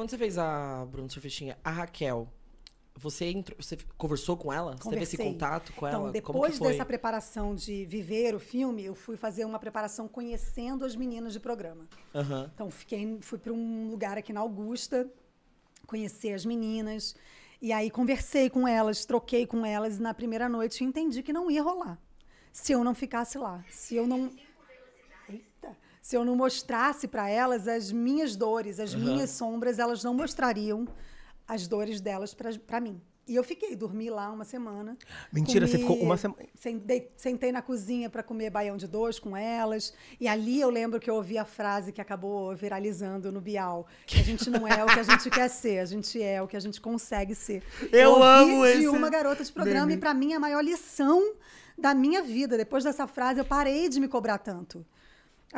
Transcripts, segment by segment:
Quando você fez a Bruno Surfistinha, a Raquel, você, entrou, você conversou com ela? Conversei. Você teve esse contato com então, ela? Depois dessa preparação de viver o filme, eu fui fazer uma preparação conhecendo as meninas de programa. Uhum. Então fiquei, fui para um lugar aqui na Augusta, conhecer as meninas. E aí conversei com elas, troquei com elas, e na primeira noite entendi que não ia rolar. Se eu não ficasse lá, se eu não se eu não mostrasse para elas as minhas dores, as uhum. minhas sombras, elas não mostrariam as dores delas para mim. E eu fiquei, dormi lá uma semana. Mentira, comi, você ficou uma semana. Sentei, na cozinha para comer baião de dois com elas. E ali eu lembro que eu ouvi a frase que acabou viralizando no Bial: que a gente não é o que a gente quer ser, a gente é o que a gente consegue ser. Eu, eu ouvi amo de uma garota de programa e para mim é a maior lição da minha vida, depois dessa frase, eu parei de me cobrar tanto.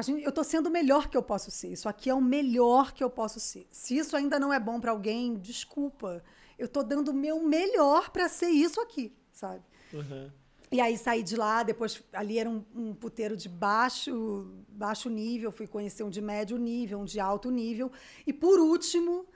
Gente, eu estou sendo o melhor que eu posso ser. Isso aqui é o melhor que eu posso ser. Se isso ainda não é bom para alguém, desculpa. Eu estou dando o meu melhor para ser isso aqui, sabe? Uhum. E aí saí de lá, depois ali era um, um puteiro de baixo, baixo nível, fui conhecer um de médio nível, um de alto nível. E por último,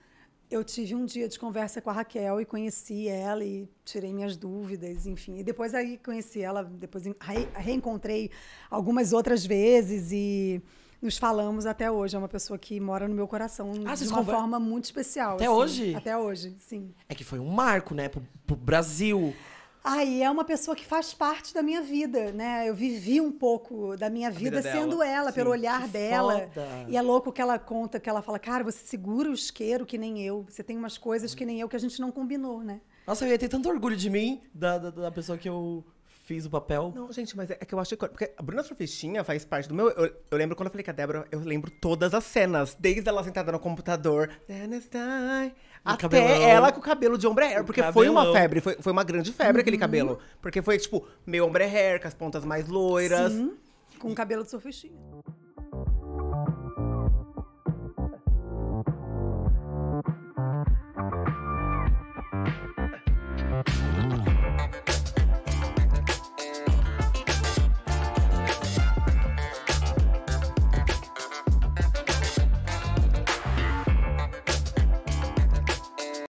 eu tive um dia de conversa com a Raquel e conheci ela e tirei minhas dúvidas, enfim. E depois aí conheci ela, depois re reencontrei algumas outras vezes e nos falamos até hoje. É uma pessoa que mora no meu coração ah, de uma forma muito especial. Até assim. hoje? Até hoje, sim. É que foi um marco, né, pro, pro Brasil. Aí é uma pessoa que faz parte da minha vida, né? Eu vivi um pouco da minha vida, vida, sendo dela. ela, Sim, pelo olhar dela. Foda. E é louco que ela conta, que ela fala, cara, você segura o isqueiro que nem eu. Você tem umas coisas que nem eu que a gente não combinou, né? Nossa, eu ia ter tanto orgulho de mim, da, da, da pessoa que eu fiz o papel. Não, gente, mas é, é que eu acho que. Porque a Bruna Surfistinha faz parte do meu. Eu, eu, lembro quando eu falei com a Débora, eu lembro todas as cenas. Desde ela sentada no computador. Die, até cabelão. ela com o cabelo de ombre é hair. Porque foi uma febre, foi, foi uma grande febre uhum. aquele cabelo. Porque foi, tipo, meio ombre é hair, com as pontas mais loiras. Sim, com o cabelo de surfistinha.